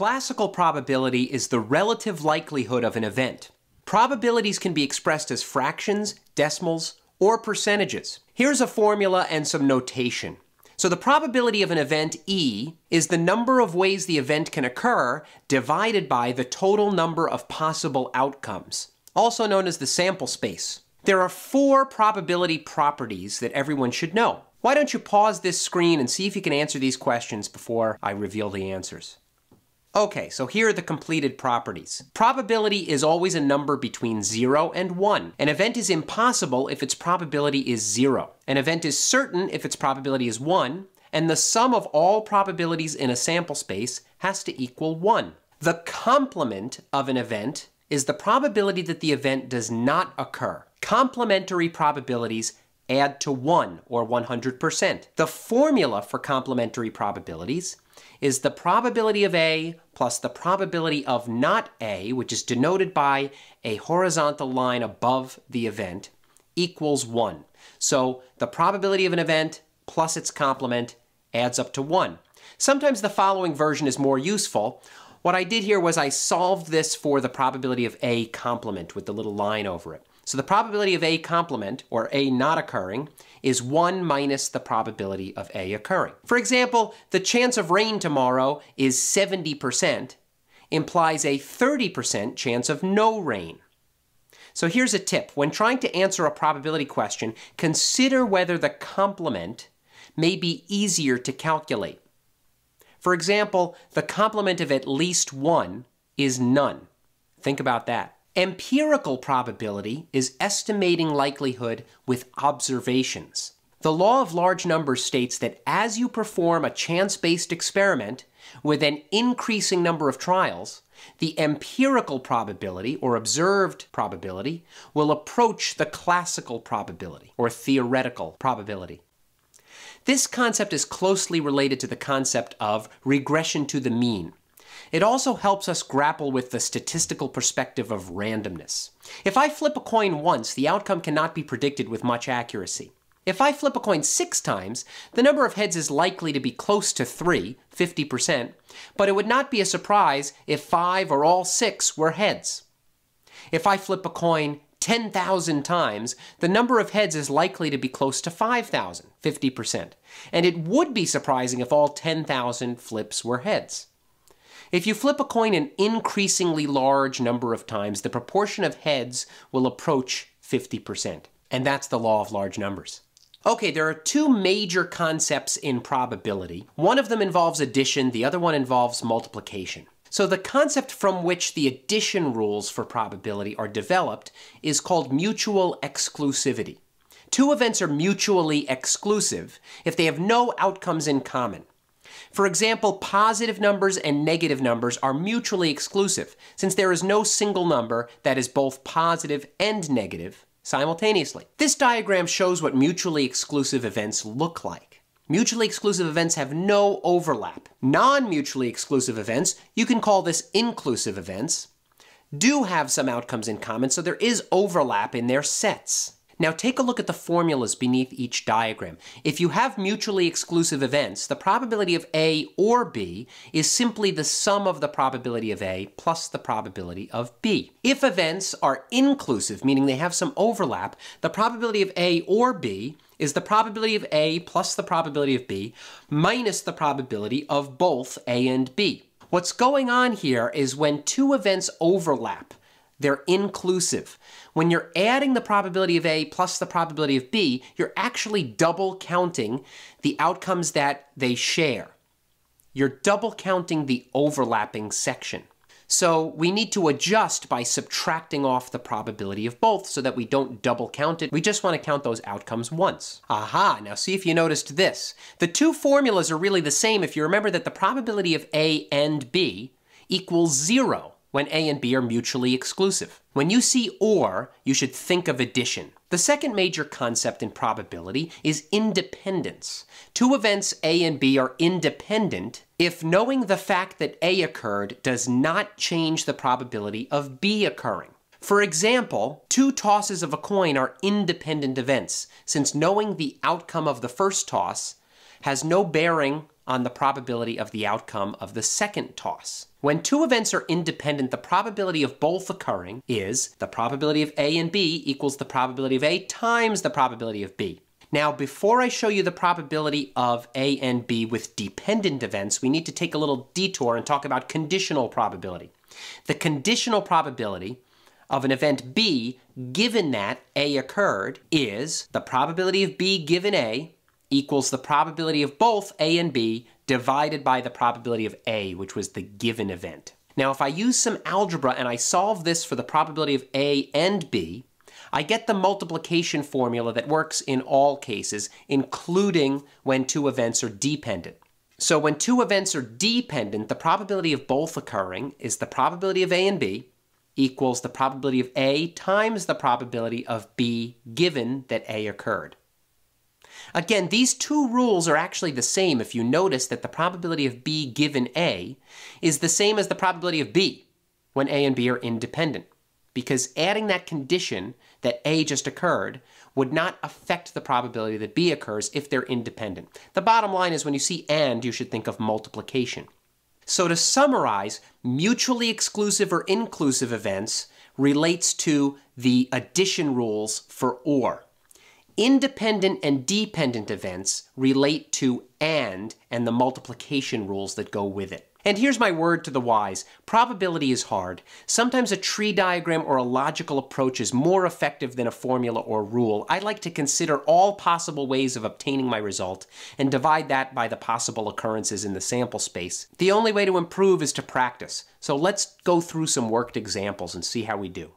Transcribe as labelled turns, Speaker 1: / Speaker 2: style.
Speaker 1: classical probability is the relative likelihood of an event. Probabilities can be expressed as fractions, decimals, or percentages. Here's a formula and some notation. So the probability of an event E is the number of ways the event can occur divided by the total number of possible outcomes, also known as the sample space. There are four probability properties that everyone should know. Why don't you pause this screen and see if you can answer these questions before I reveal the answers. Okay, so here are the completed properties. Probability is always a number between 0 and 1. An event is impossible if its probability is 0. An event is certain if its probability is 1, and the sum of all probabilities in a sample space has to equal 1. The complement of an event is the probability that the event does not occur. Complementary probabilities add to 1, or 100%. The formula for complementary probabilities is the probability of A plus the probability of not A, which is denoted by a horizontal line above the event, equals 1. So the probability of an event plus its complement adds up to 1. Sometimes the following version is more useful. What I did here was I solved this for the probability of A complement with the little line over it. So the probability of A complement, or A not occurring, is 1 minus the probability of A occurring. For example, the chance of rain tomorrow is 70%, implies a 30% chance of no rain. So here's a tip. When trying to answer a probability question, consider whether the complement may be easier to calculate. For example, the complement of at least 1 is none. Think about that. Empirical probability is estimating likelihood with observations. The law of large numbers states that as you perform a chance based experiment with an increasing number of trials, the empirical probability or observed probability will approach the classical probability or theoretical probability. This concept is closely related to the concept of regression to the mean, it also helps us grapple with the statistical perspective of randomness. If I flip a coin once, the outcome cannot be predicted with much accuracy. If I flip a coin six times, the number of heads is likely to be close to three, 50%, but it would not be a surprise if five or all six were heads. If I flip a coin 10,000 times, the number of heads is likely to be close to 5,000, 50%, and it would be surprising if all 10,000 flips were heads. If you flip a coin an increasingly large number of times, the proportion of heads will approach 50%. And that's the law of large numbers. Okay, there are two major concepts in probability. One of them involves addition, the other one involves multiplication. So the concept from which the addition rules for probability are developed is called mutual exclusivity. Two events are mutually exclusive if they have no outcomes in common. For example, positive numbers and negative numbers are mutually exclusive, since there is no single number that is both positive and negative simultaneously. This diagram shows what mutually exclusive events look like. Mutually exclusive events have no overlap. Non-mutually exclusive events, you can call this inclusive events, do have some outcomes in common, so there is overlap in their sets. Now take a look at the formulas beneath each diagram. If you have mutually exclusive events, the probability of A or B is simply the sum of the probability of A plus the probability of B. If events are inclusive, meaning they have some overlap, the probability of A or B is the probability of A plus the probability of B minus the probability of both A and B. What's going on here is when two events overlap, they're inclusive. When you're adding the probability of A plus the probability of B, you're actually double counting the outcomes that they share. You're double counting the overlapping section. So we need to adjust by subtracting off the probability of both so that we don't double count it. We just want to count those outcomes once. Aha, now see if you noticed this. The two formulas are really the same if you remember that the probability of A and B equals zero when A and B are mutually exclusive. When you see OR, you should think of addition. The second major concept in probability is independence. Two events A and B are independent if knowing the fact that A occurred does not change the probability of B occurring. For example, two tosses of a coin are independent events, since knowing the outcome of the first toss has no bearing on the probability of the outcome of the second toss. When two events are independent, the probability of both occurring is the probability of A and B equals the probability of A times the probability of B. Now, before I show you the probability of A and B with dependent events, we need to take a little detour and talk about conditional probability. The conditional probability of an event B given that A occurred is the probability of B given A equals the probability of both A and B divided by the probability of A, which was the given event. Now, if I use some algebra and I solve this for the probability of A and B, I get the multiplication formula that works in all cases, including when two events are dependent. So when two events are dependent, the probability of both occurring is the probability of A and B equals the probability of A times the probability of B given that A occurred. Again, these two rules are actually the same if you notice that the probability of B given A is the same as the probability of B when A and B are independent, because adding that condition that A just occurred would not affect the probability that B occurs if they're independent. The bottom line is when you see AND, you should think of multiplication. So to summarize, mutually exclusive or inclusive events relates to the addition rules for OR. Independent and dependent events relate to and and the multiplication rules that go with it. And here's my word to the wise probability is hard. Sometimes a tree diagram or a logical approach is more effective than a formula or rule. I like to consider all possible ways of obtaining my result and divide that by the possible occurrences in the sample space. The only way to improve is to practice. So let's go through some worked examples and see how we do.